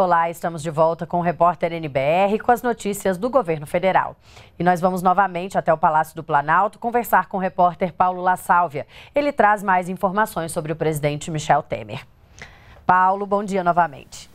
Olá, estamos de volta com o repórter NBR com as notícias do governo federal. E nós vamos novamente até o Palácio do Planalto conversar com o repórter Paulo La Sálvia. Ele traz mais informações sobre o presidente Michel Temer. Paulo, bom dia novamente.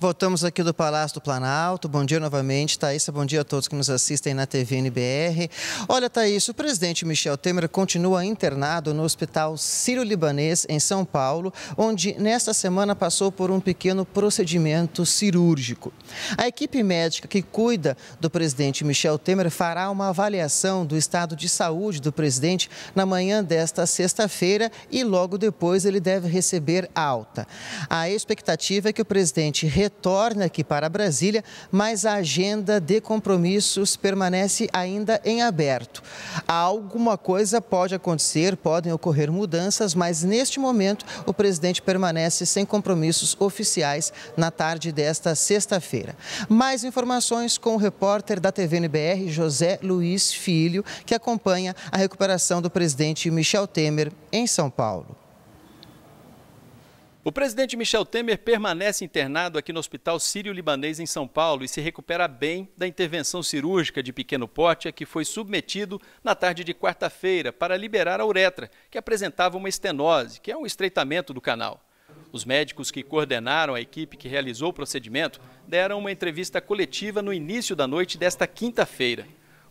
Voltamos aqui do Palácio do Planalto. Bom dia novamente, Thaisa. Bom dia a todos que nos assistem na TV NBR. Olha, Thaís, o presidente Michel Temer continua internado no Hospital Sírio-Libanês, em São Paulo, onde nesta semana passou por um pequeno procedimento cirúrgico. A equipe médica que cuida do presidente Michel Temer fará uma avaliação do estado de saúde do presidente na manhã desta sexta-feira e logo depois ele deve receber alta. A expectativa é que o presidente retorna aqui para Brasília, mas a agenda de compromissos permanece ainda em aberto. Alguma coisa pode acontecer, podem ocorrer mudanças, mas neste momento o presidente permanece sem compromissos oficiais na tarde desta sexta-feira. Mais informações com o repórter da TV NBR, José Luiz Filho, que acompanha a recuperação do presidente Michel Temer em São Paulo. O presidente Michel Temer permanece internado aqui no Hospital Sírio-Libanês, em São Paulo, e se recupera bem da intervenção cirúrgica de pequeno porte a que foi submetido na tarde de quarta-feira para liberar a uretra, que apresentava uma estenose, que é um estreitamento do canal. Os médicos que coordenaram a equipe que realizou o procedimento deram uma entrevista coletiva no início da noite desta quinta-feira.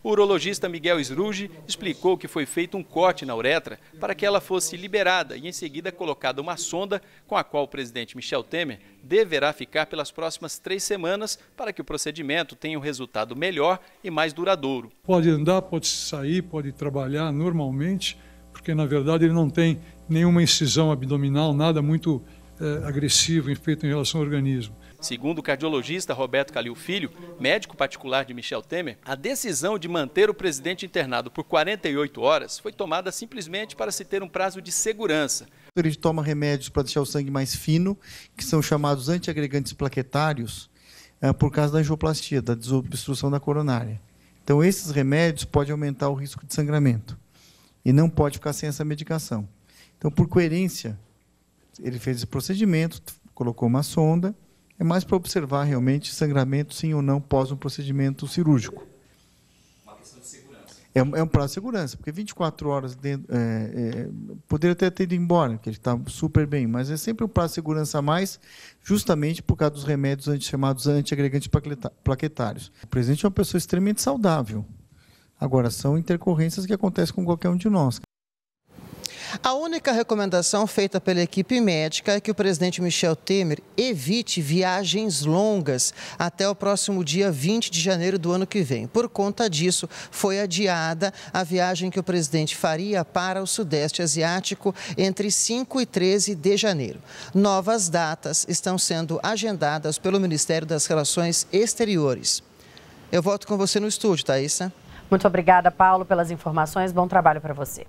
O urologista Miguel Sruge explicou que foi feito um corte na uretra para que ela fosse liberada e em seguida colocada uma sonda com a qual o presidente Michel Temer deverá ficar pelas próximas três semanas para que o procedimento tenha um resultado melhor e mais duradouro. Pode andar, pode sair, pode trabalhar normalmente, porque na verdade ele não tem nenhuma incisão abdominal, nada muito é, agressivo feito em relação ao organismo. Segundo o cardiologista Roberto Calil Filho, médico particular de Michel Temer, a decisão de manter o presidente internado por 48 horas foi tomada simplesmente para se ter um prazo de segurança. Ele toma remédios para deixar o sangue mais fino, que são chamados antiagregantes plaquetários, é, por causa da angioplastia, da desobstrução da coronária. Então, esses remédios podem aumentar o risco de sangramento e não pode ficar sem essa medicação. Então, por coerência, ele fez esse procedimento, colocou uma sonda, é mais para observar realmente sangramento sim ou não pós um procedimento cirúrgico. Uma questão de segurança. É, é um prazo de segurança, porque 24 horas dentro, é, é, poderia até ter ido embora, porque ele está super bem, mas é sempre um prazo de segurança a mais, justamente por causa dos remédios anti, chamados antiagregantes plaquetários. O presidente é uma pessoa extremamente saudável. Agora, são intercorrências que acontecem com qualquer um de nós. A única recomendação feita pela equipe médica é que o presidente Michel Temer evite viagens longas até o próximo dia 20 de janeiro do ano que vem. Por conta disso, foi adiada a viagem que o presidente faria para o Sudeste Asiático entre 5 e 13 de janeiro. Novas datas estão sendo agendadas pelo Ministério das Relações Exteriores. Eu volto com você no estúdio, Thaisa. Muito obrigada, Paulo, pelas informações. Bom trabalho para você.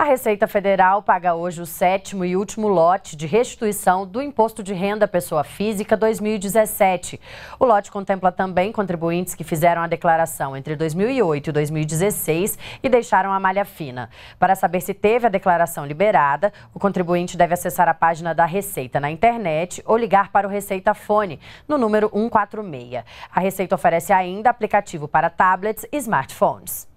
A Receita Federal paga hoje o sétimo e último lote de restituição do Imposto de Renda Pessoa Física 2017. O lote contempla também contribuintes que fizeram a declaração entre 2008 e 2016 e deixaram a malha fina. Para saber se teve a declaração liberada, o contribuinte deve acessar a página da Receita na internet ou ligar para o Receita Fone no número 146. A Receita oferece ainda aplicativo para tablets e smartphones.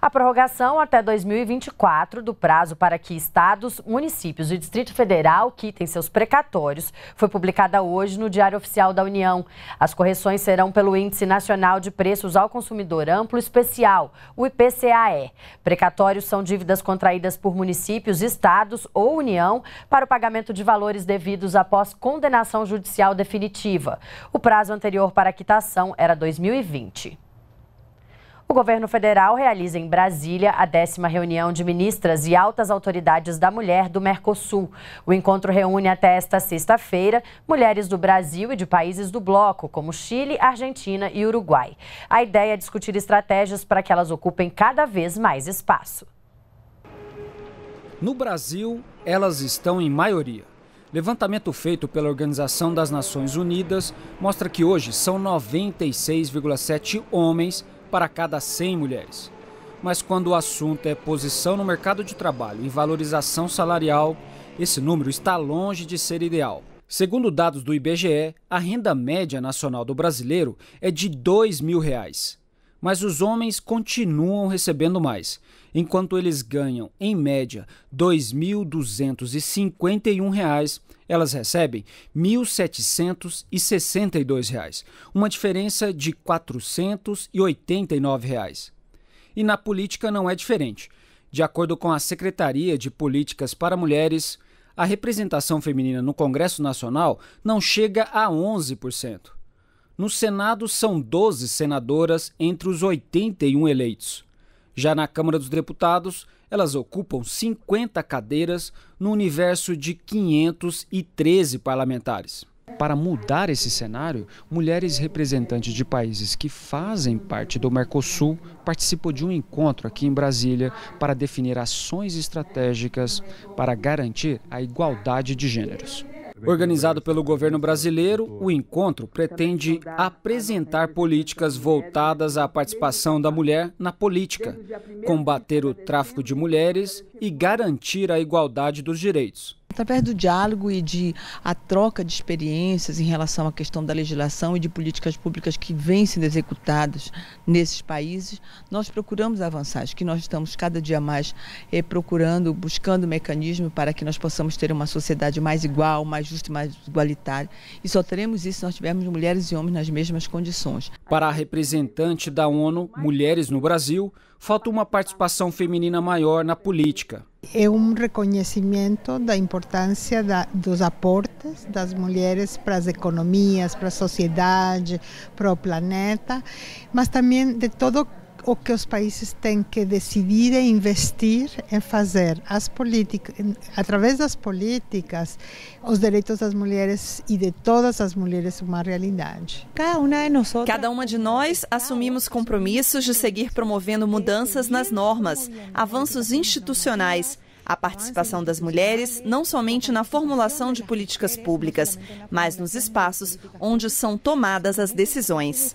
A prorrogação até 2024 do prazo para que estados, municípios e Distrito Federal quitem seus precatórios foi publicada hoje no Diário Oficial da União. As correções serão pelo Índice Nacional de Preços ao Consumidor Amplo Especial, o IPCAE. Precatórios são dívidas contraídas por municípios, estados ou União para o pagamento de valores devidos após condenação judicial definitiva. O prazo anterior para a quitação era 2020. O governo federal realiza em Brasília a décima reunião de ministras e altas autoridades da mulher do Mercosul. O encontro reúne até esta sexta-feira mulheres do Brasil e de países do bloco, como Chile, Argentina e Uruguai. A ideia é discutir estratégias para que elas ocupem cada vez mais espaço. No Brasil, elas estão em maioria. Levantamento feito pela Organização das Nações Unidas mostra que hoje são 96,7 homens para cada 100 mulheres. Mas quando o assunto é posição no mercado de trabalho e valorização salarial, esse número está longe de ser ideal. Segundo dados do IBGE, a renda média nacional do brasileiro é de R$ 2 mil. Reais. Mas os homens continuam recebendo mais, enquanto eles ganham, em média, R$ 2.251 elas recebem R$ 1.762, uma diferença de R$ 489. Reais. E na política não é diferente. De acordo com a Secretaria de Políticas para Mulheres, a representação feminina no Congresso Nacional não chega a 11%. No Senado, são 12 senadoras entre os 81 eleitos. Já na Câmara dos Deputados, elas ocupam 50 cadeiras no universo de 513 parlamentares. Para mudar esse cenário, mulheres representantes de países que fazem parte do Mercosul participou de um encontro aqui em Brasília para definir ações estratégicas para garantir a igualdade de gêneros. Organizado pelo governo brasileiro, o encontro pretende apresentar né, políticas voltadas à participação da mulher na política, combater o tráfico de mulheres e garantir a igualdade dos direitos. Através tá do diálogo e de a troca de experiências em relação à questão da legislação e de políticas públicas que vêm sendo executadas nesses países, nós procuramos avançar. Acho que nós estamos cada dia mais eh, procurando, buscando mecanismos para que nós possamos ter uma sociedade mais igual, mais justa e mais igualitária. E só teremos isso se nós tivermos mulheres e homens nas mesmas condições. Para a representante da ONU Mulheres no Brasil, falta uma participação feminina maior na política. É um reconhecimento da importância da, dos aportes das mulheres para as economias, para a sociedade, para o planeta, mas também de todo o que os países têm que decidir e é investir em fazer as políticas, através das políticas, os direitos das mulheres e de todas as mulheres uma realidade. Cada uma de nós assumimos compromissos de seguir promovendo mudanças nas normas, avanços institucionais a participação das mulheres não somente na formulação de políticas públicas, mas nos espaços onde são tomadas as decisões.